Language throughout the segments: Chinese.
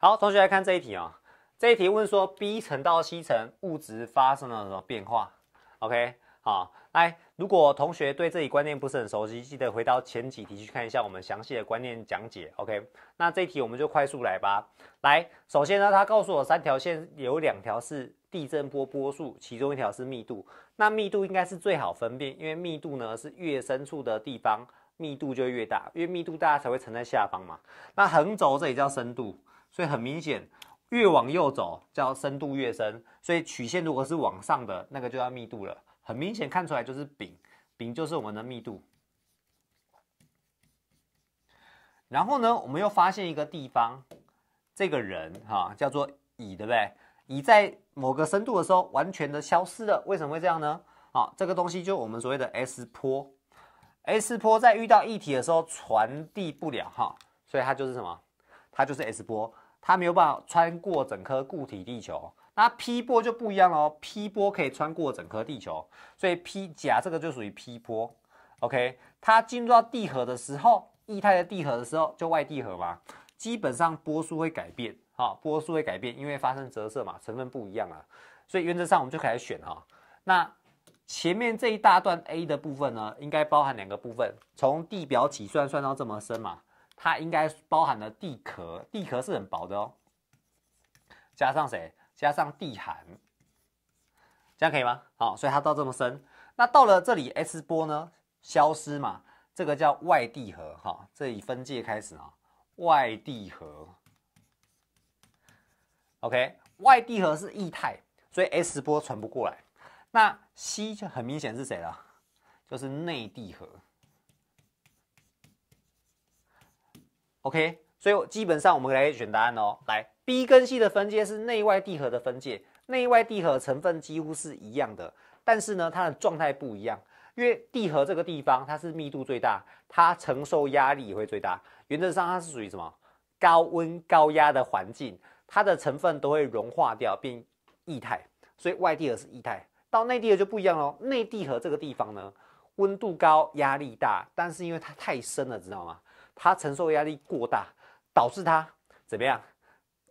好，同学来看这一题啊。这一题问说，B 层到 C 层物质发生了什么变化？OK，好，来，如果同学对这一观念不是很熟悉，记得回到前几题去看一下我们详细的观念讲解。OK，那这一题我们就快速来吧。来，首先呢，他告诉我三条线有两条是地震波波速，其中一条是密度。那密度应该是最好分辨，因为密度呢是越深处的地方密度就越大，因为密度大才会沉在下方嘛。那横轴这里叫深度。所以很明显，越往右走叫深度越深，所以曲线如果是往上的那个就要密度了。很明显看出来就是丙，丙就是我们的密度。然后呢，我们又发现一个地方，这个人哈叫做乙，对不对？乙在某个深度的时候完全的消失了，为什么会这样呢？啊，这个东西就我们所谓的 S 波，S 波在遇到液体的时候传递不了哈，所以它就是什么？它就是 S 波。它没有办法穿过整颗固体地球，那 P 波就不一样喽。P 波可以穿过整颗地球，所以 P 甲这个就属于 P 波。OK，它进入到地核的时候，液态的地核的时候就外地核嘛，基本上波速会改变啊，波速会改变，因为发生折射嘛，成分不一样啊。所以原则上我们就开始选哈。那前面这一大段 A 的部分呢，应该包含两个部分，从地表起算算到这么深嘛。它应该包含了地壳，地壳是很薄的哦。加上谁？加上地寒，这样可以吗？好，所以它到这么深。那到了这里，S 波呢消失嘛？这个叫外地核，哈，这里分界开始啊，外地核。OK，外地核是液态，所以 S 波传不过来。那 C 就很明显是谁了？就是内地核。OK，所以基本上我们来选答案哦。来，B、跟 C 的分界是内外地核的分界，内外地核成分几乎是一样的，但是呢，它的状态不一样。因为地核这个地方它是密度最大，它承受压力也会最大，原则上它是属于什么高温高压的环境，它的成分都会融化掉变液态，所以外地核是液态。到内地核就不一样咯，内地核这个地方呢，温度高压力大，但是因为它太深了，知道吗？它承受压力过大，导致它怎么样？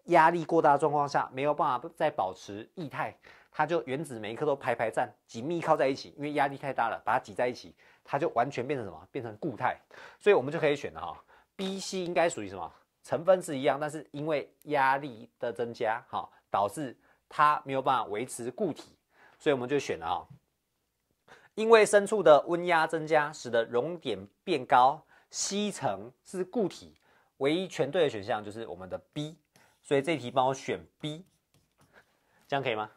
压力过大状况下没有办法再保持液态，它就原子每一颗都排排站，紧密靠在一起，因为压力太大了，把它挤在一起，它就完全变成什么？变成固态。所以我们就可以选了哈，B、C 应该属于什么？成分是一样，但是因为压力的增加，哈，导致它没有办法维持固体，所以我们就选了哈，因为深处的温压增加，使得熔点变高。吸成是固体，唯一全对的选项就是我们的 B，所以这题帮我选 B，这样可以吗？